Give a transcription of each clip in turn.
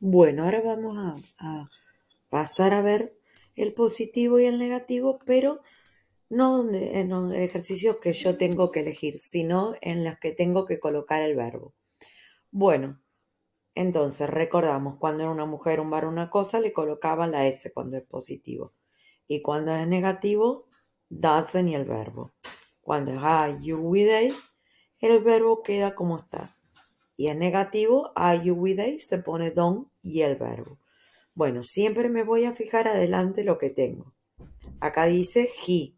Bueno, ahora vamos a, pasar a ver el positivo y el negativo, pero no en los ejercicios que yo tengo que elegir, sino en los que tengo que colocar el verbo. Bueno, entonces recordamos, cuando era una mujer, un varón, una cosa, le colocaba la S cuando es positivo. Y cuando es negativo, doesn't y el verbo. Cuando es I, ah, you, we, they, el verbo queda como está y en negativo I, you, we, they se pone don y el verbo. Bueno, siempre me voy a fijar adelante lo que tengo. Acá dice he,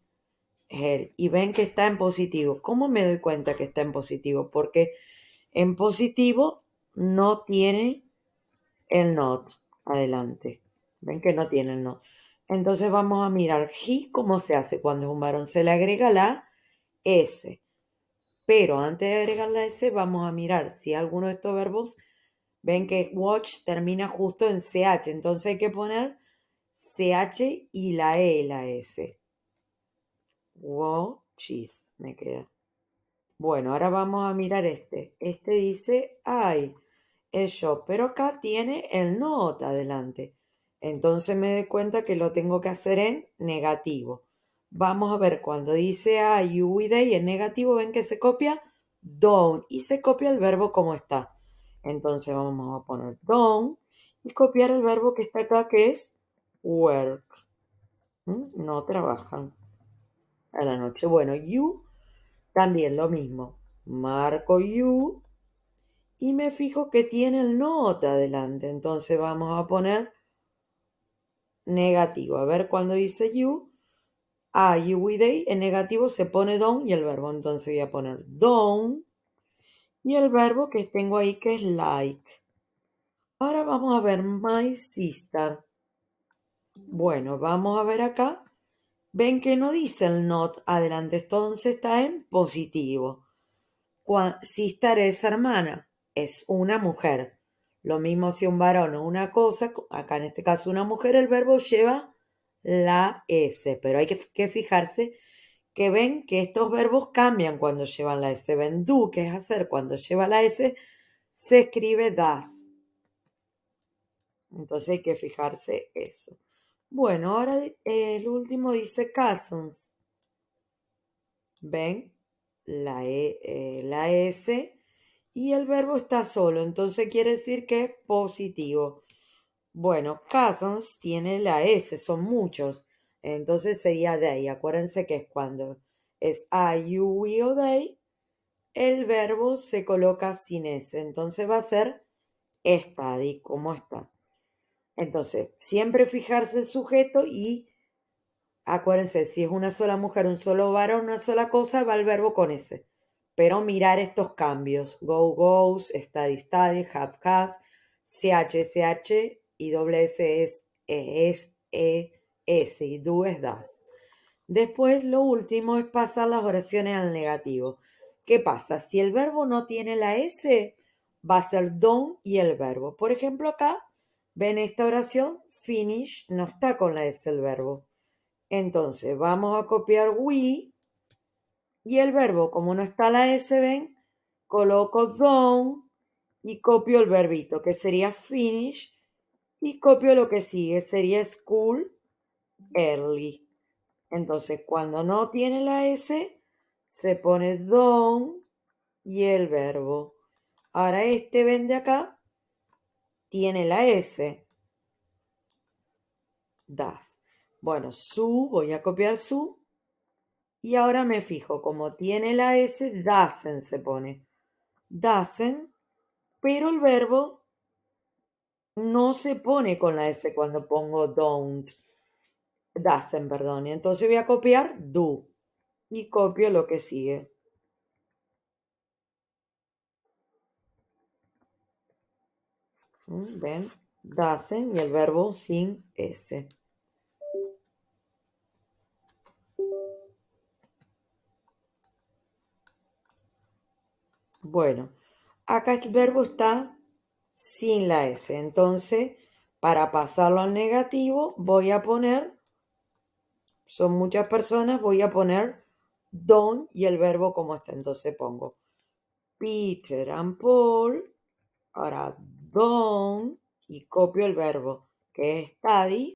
él, y ven que está en positivo. ¿Cómo me doy cuenta que está en positivo? Porque en positivo no tiene el not adelante. Ven que no tiene el not. Entonces vamos a mirar he, cómo se hace. Cuando es un varón se le agrega la S. Pero antes de agregar la S, vamos a mirar si alguno de estos verbos, ven que watch termina justo en CH, entonces hay que poner CH y la E la S. Watches, me queda. Bueno, ahora vamos a mirar este. Este dice ay, el shop, pero acá tiene el not adelante. Entonces me doy cuenta que lo tengo que hacer en negativo. Vamos a ver, cuando dice a you y en negativo, ven que se copia don y se copia el verbo como está. Entonces vamos a poner don y copiar el verbo que está acá que es work. ¿Mm? No trabajan a la noche. Bueno, you también lo mismo. Marco you y me fijo que tiene el not adelante. Entonces vamos a poner negativo. A ver cuando dice you a Day en negativo se pone don y el verbo. Entonces voy a poner don y el verbo que tengo ahí que es like. Ahora vamos a ver my sister. Bueno, vamos a ver acá. Ven que no dice el not adelante, entonces está en positivo. sister es hermana, es una mujer. Lo mismo si un varón o una cosa, acá en este caso una mujer, el verbo lleva la S, pero hay que, fijarse que ven que estos verbos cambian cuando llevan la S. Ven do, que es hacer, cuando lleva la S, se escribe das. Entonces hay que fijarse eso. Bueno, ahora el último dice cousins. Ven, la, e, eh, la S y el verbo está solo, entonces quiere decir que es positivo. Bueno, cousins tiene la S, son muchos. Entonces sería they. Acuérdense que es cuando es I, you, o they. El verbo se coloca sin S. Entonces va a ser study, como está. Entonces, siempre fijarse el sujeto y acuérdense, si es una sola mujer, un solo varón, una sola cosa, va el verbo con S. Pero mirar estos cambios. Go, goes, study, study, have, has, ch, ch, y doble S es e, es, E, S. y do es das. Después, lo último es pasar las oraciones al negativo. ¿Qué pasa? Si el verbo no tiene la S, va a ser don y el verbo. Por ejemplo, acá ven esta oración, finish no está con la S el verbo. Entonces, vamos a copiar we y el verbo, como no está la S, ven, coloco don y copio el verbito, que sería finish y copio lo que sigue. Sería school early. Entonces, cuando no tiene la S, se pone don y el verbo. Ahora este ven de acá, tiene la S. Das. Bueno, su, voy a copiar su. Y ahora me fijo, como tiene la S, dasen se pone. Dasen, pero el verbo no se pone con la S cuando pongo don't, doesn't, perdón. Entonces voy a copiar do y copio lo que sigue. Mm, ven, doesn't y el verbo sin S. Bueno, acá el verbo está sin la S. Entonces, para pasarlo al negativo, voy a poner, son muchas personas, voy a poner don y el verbo como está. Entonces pongo Peter and Paul, ahora don y copio el verbo que es study